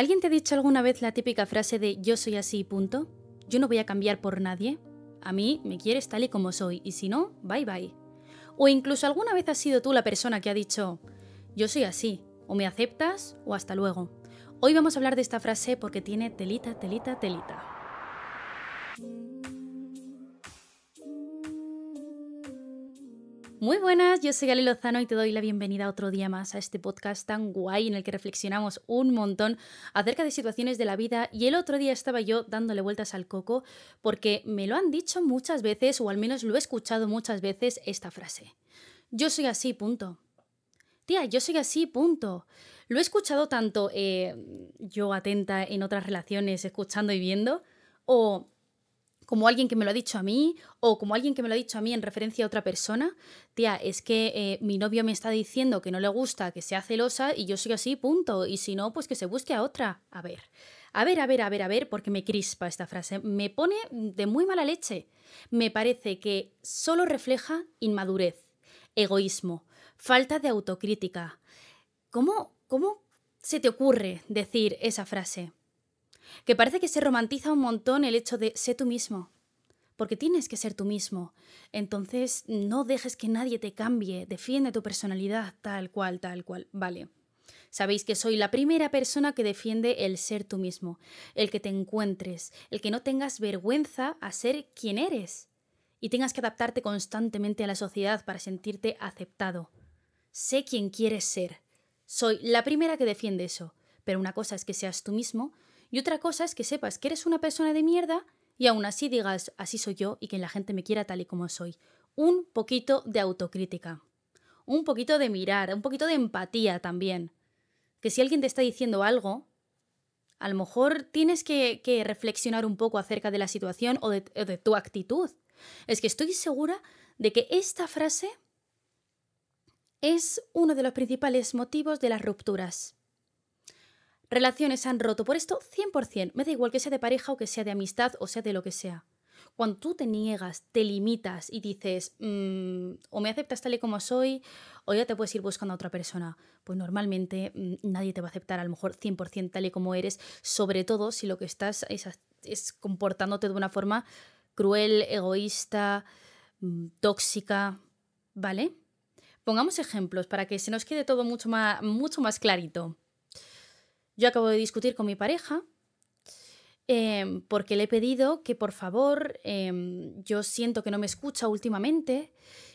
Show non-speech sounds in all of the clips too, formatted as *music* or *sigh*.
¿Alguien te ha dicho alguna vez la típica frase de yo soy así y punto? Yo no voy a cambiar por nadie. A mí me quieres tal y como soy y si no, bye bye. O incluso alguna vez has sido tú la persona que ha dicho yo soy así, o me aceptas o hasta luego. Hoy vamos a hablar de esta frase porque tiene telita, telita, telita. Muy buenas, yo soy Ali Lozano y te doy la bienvenida otro día más a este podcast tan guay en el que reflexionamos un montón acerca de situaciones de la vida y el otro día estaba yo dándole vueltas al coco porque me lo han dicho muchas veces o al menos lo he escuchado muchas veces esta frase. Yo soy así, punto. Tía, yo soy así, punto. Lo he escuchado tanto eh, yo atenta en otras relaciones, escuchando y viendo, o como alguien que me lo ha dicho a mí o como alguien que me lo ha dicho a mí en referencia a otra persona, tía, es que eh, mi novio me está diciendo que no le gusta, que sea celosa y yo soy así, punto. Y si no, pues que se busque a otra. A ver, a ver, a ver, a ver, a ver, porque me crispa esta frase. Me pone de muy mala leche. Me parece que solo refleja inmadurez, egoísmo, falta de autocrítica. ¿Cómo, cómo se te ocurre decir esa frase? que parece que se romantiza un montón el hecho de ser tú mismo, porque tienes que ser tú mismo. Entonces, no dejes que nadie te cambie, defiende tu personalidad tal cual, tal cual. Vale. Sabéis que soy la primera persona que defiende el ser tú mismo, el que te encuentres, el que no tengas vergüenza a ser quien eres y tengas que adaptarte constantemente a la sociedad para sentirte aceptado. Sé quien quieres ser. Soy la primera que defiende eso, pero una cosa es que seas tú mismo y otra cosa es que sepas que eres una persona de mierda y aún así digas, así soy yo y que la gente me quiera tal y como soy. Un poquito de autocrítica. Un poquito de mirar, un poquito de empatía también. Que si alguien te está diciendo algo, a lo mejor tienes que, reflexionar un poco acerca de la situación o de tu actitud. Es que estoy segura de que esta frase es uno de los principales motivos de las rupturas. Relaciones han roto por esto 100%. Me da igual que sea de pareja o que sea de amistad o sea de lo que sea. Cuando tú te niegas, te limitas y dices, mm, o me aceptas tal y como soy, o ya te puedes ir buscando a otra persona. Pues normalmente mm, nadie te va a aceptar a lo mejor 100% tal y como eres, sobre todo si lo que estás es, comportándote de una forma cruel, egoísta, mm, tóxica, ¿vale? Pongamos ejemplos para que se nos quede todo mucho más, mucho más clarito. Yo acabo de discutir con mi pareja em, porque le he pedido que por favor, em, yo siento que no me escucha últimamente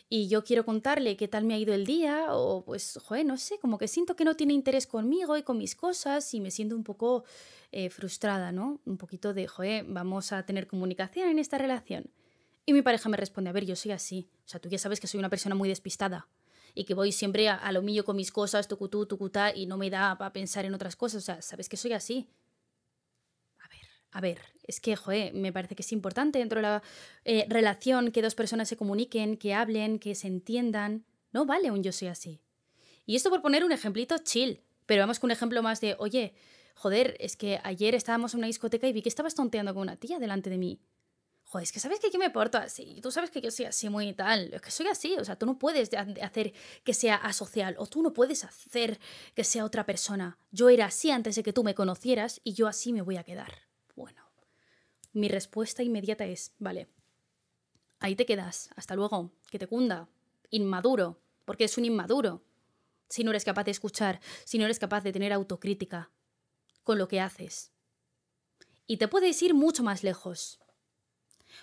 y yo quiero contarle qué tal me ha ido el día o pues, no sé, como que siento que no tiene interés conmigo y con mis cosas y me siento un poco eh, frustrada, ¿no? Un poquito de, vamos a tener comunicación en esta relación. Y mi pareja me responde, a ver, yo soy así, o sea, tú ya sabes que soy una persona muy despistada y que voy siempre a, lo mío con mis cosas, tu tu cutá y no me da para pensar en otras cosas. O sea, sabes que soy así. A ver, a ver, es que, joder, me parece que es importante dentro de la eh, relación que dos personas se comuniquen, que hablen, que se entiendan. No vale un yo soy así. Y esto por poner un ejemplito chill, pero vamos con un ejemplo más de, oye, joder, es que ayer estábamos en una discoteca y vi que estabas tonteando con una tía delante de mí es que sabes que yo me porto así, tú sabes que yo soy así muy tal, es que soy así, o sea, tú no puedes hacer que sea asocial o tú no puedes hacer que sea otra persona. Yo era así antes de que tú me conocieras y yo así me voy a quedar. Bueno, mi respuesta inmediata es, vale, ahí te quedas, hasta luego, que te cunda, inmaduro, porque es un inmaduro. Si no eres capaz de escuchar, si no eres capaz de tener autocrítica con lo que haces. Y te puedes ir mucho más lejos,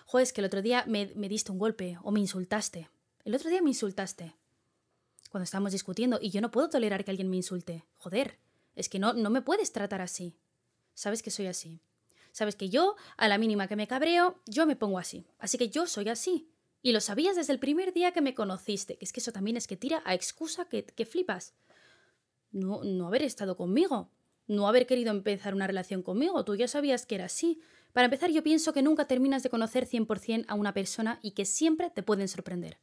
Joder, es que el otro día me, diste un golpe o me insultaste. El otro día me insultaste. Cuando estábamos discutiendo y yo no puedo tolerar que alguien me insulte. Joder, es que no, no me puedes tratar así. Sabes que soy así. Sabes que yo, a la mínima que me cabreo, yo me pongo así. Así que yo soy así. Y lo sabías desde el primer día que me conociste. Que es que eso también es que tira a excusa que, flipas. No, no haber estado conmigo. No haber querido empezar una relación conmigo. Tú ya sabías que era así. Para empezar, yo pienso que nunca terminas de conocer 100% a una persona y que siempre te pueden sorprender.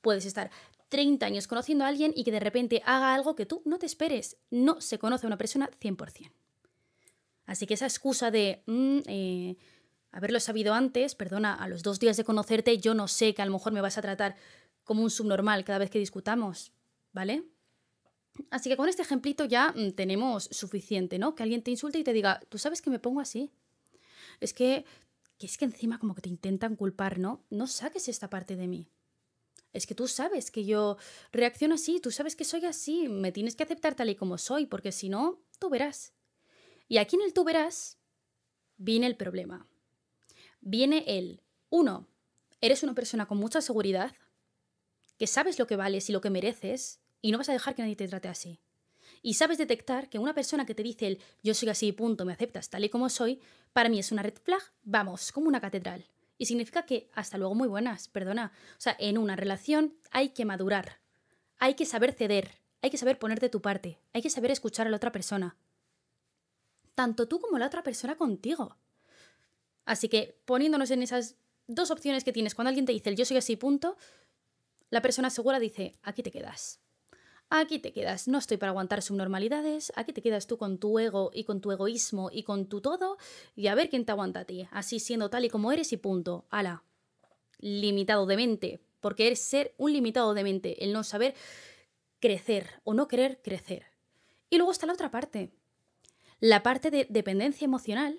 Puedes estar 30 años conociendo a alguien y que de repente haga algo que tú no te esperes. No se conoce a una persona 100%. Así que esa excusa de mm, eh, haberlo sabido antes, perdona, a los dos días de conocerte yo no sé que a lo mejor me vas a tratar como un subnormal cada vez que discutamos, ¿vale? Así que con este ejemplito ya mm, tenemos suficiente, ¿no? Que alguien te insulte y te diga, tú sabes que me pongo así es que, es que encima como que te intentan culpar, ¿no? No saques esta parte de mí. Es que tú sabes que yo reacciono así, tú sabes que soy así, me tienes que aceptar tal y como soy, porque si no, tú verás. Y aquí en el tú verás viene el problema. Viene el, uno, eres una persona con mucha seguridad, que sabes lo que vales y lo que mereces, y no vas a dejar que nadie te trate así y sabes detectar que una persona que te dice el yo soy así, punto, me aceptas tal y como soy, para mí es una red flag, vamos, como una catedral. Y significa que hasta luego muy buenas, perdona. O sea, en una relación hay que madurar, hay que saber ceder, hay que saber ponerte tu parte, hay que saber escuchar a la otra persona. Tanto tú como la otra persona contigo. Así que poniéndonos en esas dos opciones que tienes, cuando alguien te dice el yo soy así, punto, la persona segura dice, aquí te quedas. Aquí te quedas, no estoy para aguantar subnormalidades, aquí te quedas tú con tu ego y con tu egoísmo y con tu todo y a ver quién te aguanta a ti, así siendo tal y como eres y punto. Ala, limitado de mente, porque eres ser un limitado de mente, el no saber crecer o no querer crecer. Y luego está la otra parte, la parte de dependencia emocional,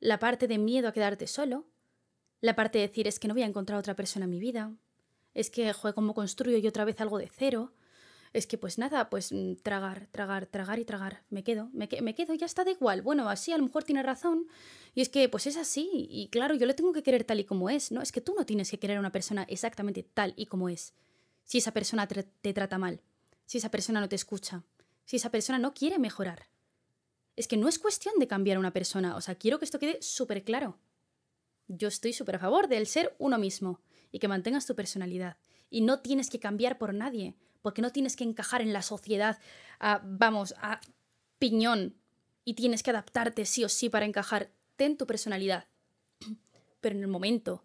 la parte de miedo a quedarte solo, la parte de decir es que no voy a encontrar otra persona en mi vida, es que, joder, como construyo yo otra vez algo de cero? es que pues nada, pues mm, tragar, tragar, tragar y tragar. Me quedo, me, me quedo, ya está, de igual. Bueno, así a lo mejor tiene razón. Y es que pues es así. Y claro, yo lo tengo que querer tal y como es, ¿no? Es que tú no tienes que querer a una persona exactamente tal y como es. Si esa persona te, te trata mal, si esa persona no te escucha, si esa persona no quiere mejorar. Es que no es cuestión de cambiar a una persona. O sea, quiero que esto quede súper claro. Yo estoy súper a favor del ser uno mismo y que mantengas tu personalidad. Y no tienes que cambiar por nadie porque no tienes que encajar en la sociedad, a, vamos, a piñón, y tienes que adaptarte sí o sí para encajar. en tu personalidad. *clears throat* Pero en el momento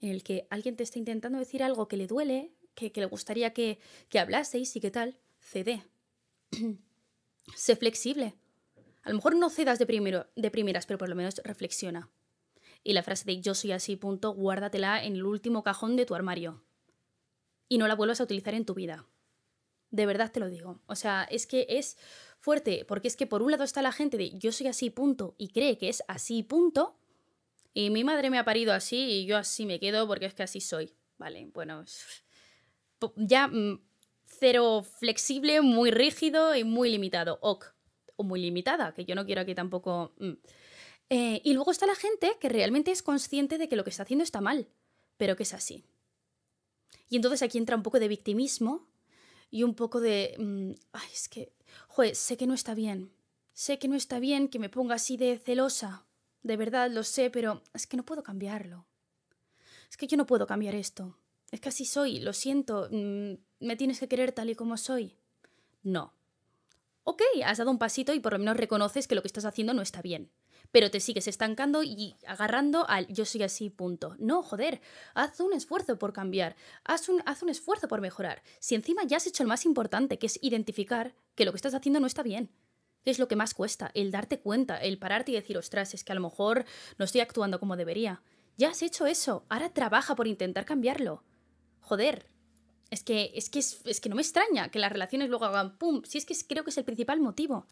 en el que alguien te está intentando decir algo que le duele, que, le gustaría que, que hablaseis y qué tal, cede. *clears throat* sé flexible. A lo mejor no cedas de, primero, de primeras, pero por lo menos reflexiona. Y la frase de yo soy así, punto, guárdatela en el último cajón de tu armario. Y no la vuelvas a utilizar en tu vida. De verdad te lo digo. O sea, es que es fuerte, porque es que por un lado está la gente de yo soy así, punto, y cree que es así, punto, y mi madre me ha parido así y yo así me quedo porque es que así soy. Vale, bueno, ya mm, cero flexible, muy rígido y muy limitado. o muy limitada, que yo no quiero aquí tampoco... Mm. Eh, y luego está la gente que realmente es consciente de que lo que está haciendo está mal, pero que es así. Y entonces aquí entra un poco de victimismo y un poco de... Mm, ay, es que... Joder, sé que no está bien. Sé que no está bien que me ponga así de celosa. De verdad, lo sé, pero es que no puedo cambiarlo. Es que yo no puedo cambiar esto. Es que así soy, lo siento. Mm, me tienes que querer tal y como soy. No. Ok, has dado un pasito y por lo menos reconoces que lo que estás haciendo no está bien pero te sigues estancando y agarrando al yo soy así, punto. No, joder, haz un esfuerzo por cambiar, haz un, haz un esfuerzo por mejorar. Si encima ya has hecho el más importante, que es identificar que lo que estás haciendo no está bien. Que es lo que más cuesta, el darte cuenta, el pararte y decir, ostras, es que a lo mejor no estoy actuando como debería. Ya has hecho eso, ahora trabaja por intentar cambiarlo. Joder, es que, es que, es, es, que no me extraña que las relaciones luego hagan pum. Si es que creo que es el principal motivo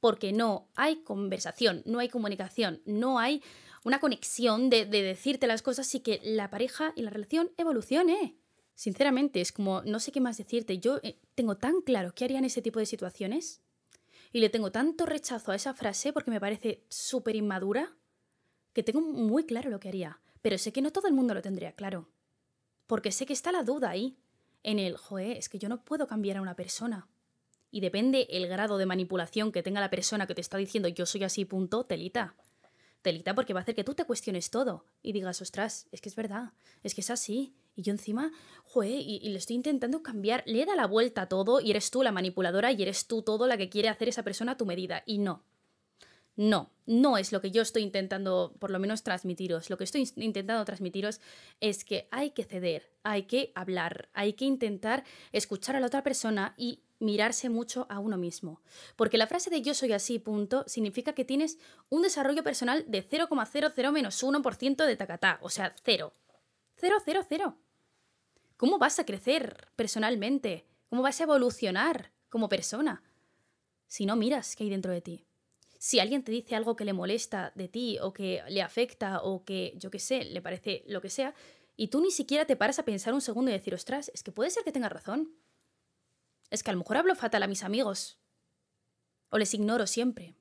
porque no hay conversación, no hay comunicación, no hay una conexión de, decirte las cosas y que la pareja y la relación evolucione. Sinceramente, es como, no sé qué más decirte, yo eh, tengo tan claro qué haría en ese tipo de situaciones y le tengo tanto rechazo a esa frase porque me parece súper inmadura que tengo muy claro lo que haría, pero sé que no todo el mundo lo tendría claro. Porque sé que está la duda ahí, en el, joe, es que yo no puedo cambiar a una persona y depende el grado de manipulación que tenga la persona que te está diciendo yo soy así, punto, telita. Telita porque va a hacer que tú te cuestiones todo y digas, ostras, es que es verdad, es que es así. Y yo encima, jue, y, y, le estoy intentando cambiar, le da la vuelta a todo y eres tú la manipuladora y eres tú todo la que quiere hacer esa persona a tu medida. Y no. No, no es lo que yo estoy intentando, por lo menos, transmitiros. Lo que estoy intentando transmitiros es que hay que ceder, hay que hablar, hay que intentar escuchar a la otra persona y mirarse mucho a uno mismo. Porque la frase de yo soy así, punto, significa que tienes un desarrollo personal de 0,00 menos 1% de tacatá, o sea, cero. Cero, cero, cero. ¿Cómo vas a crecer personalmente? ¿Cómo vas a evolucionar como persona? Si no miras qué hay dentro de ti. Si alguien te dice algo que le molesta de ti o que le afecta o que, yo qué sé, le parece lo que sea, y tú ni siquiera te paras a pensar un segundo y decir, ostras, es que puede ser que tenga razón es que a lo mejor hablo fatal a mis amigos, o les ignoro siempre,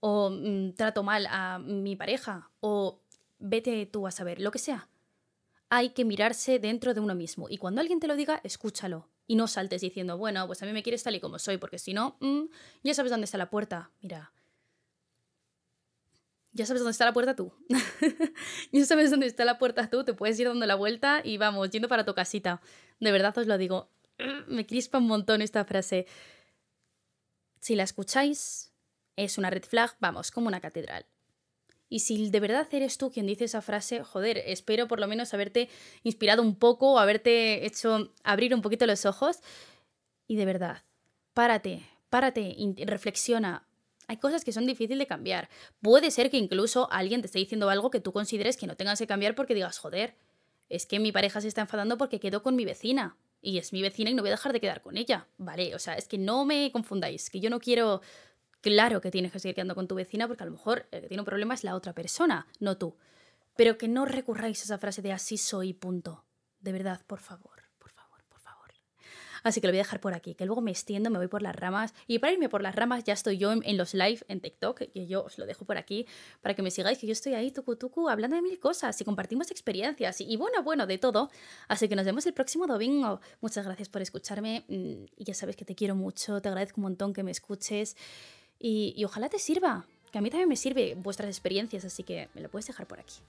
o mm, trato mal a mi pareja, o vete tú a saber, lo que sea. Hay que mirarse dentro de uno mismo, y cuando alguien te lo diga, escúchalo, y no saltes diciendo, bueno, pues a mí me quieres tal y como soy, porque si no, mm, ya sabes dónde está la puerta, mira. Ya sabes dónde está la puerta tú. *laughs* ya sabes dónde está la puerta tú, te puedes ir dando la vuelta y vamos, yendo para tu casita. De verdad os lo digo, *clears throat* me crispa un montón esta frase. Si la escucháis, es una red flag, vamos, como una catedral. Y si de verdad eres tú quien dice esa frase, joder, espero por lo menos haberte inspirado un poco o haberte hecho abrir un poquito los ojos. Y de verdad, párate, párate, reflexiona. Hay cosas que son difíciles de cambiar. Puede ser que incluso alguien te esté diciendo algo que tú consideres que no tengas que cambiar porque digas, joder, es que mi pareja se está enfadando porque quedó con mi vecina y es mi vecina y no voy a dejar de quedar con ella, ¿vale? O sea, es que no me confundáis, que yo no quiero... Claro que tienes que seguir quedando con tu vecina porque a lo mejor el que tiene un problema es la otra persona, no tú. Pero que no recurráis a esa frase de así soy, punto. De verdad, por favor. Así que lo voy a dejar por aquí, que luego me extiendo, me voy por las ramas. Y para irme por las ramas ya estoy yo en, los live en TikTok, que yo os lo dejo por aquí para que me sigáis, que yo estoy ahí tucu tucu hablando de mil cosas y compartimos experiencias y, bueno, bueno, de todo. Así que nos vemos el próximo domingo. Muchas gracias por escucharme y mm, ya sabes que te quiero mucho, te agradezco un montón que me escuches y, y ojalá te sirva, que a mí también me sirve vuestras experiencias, así que me lo puedes dejar por aquí.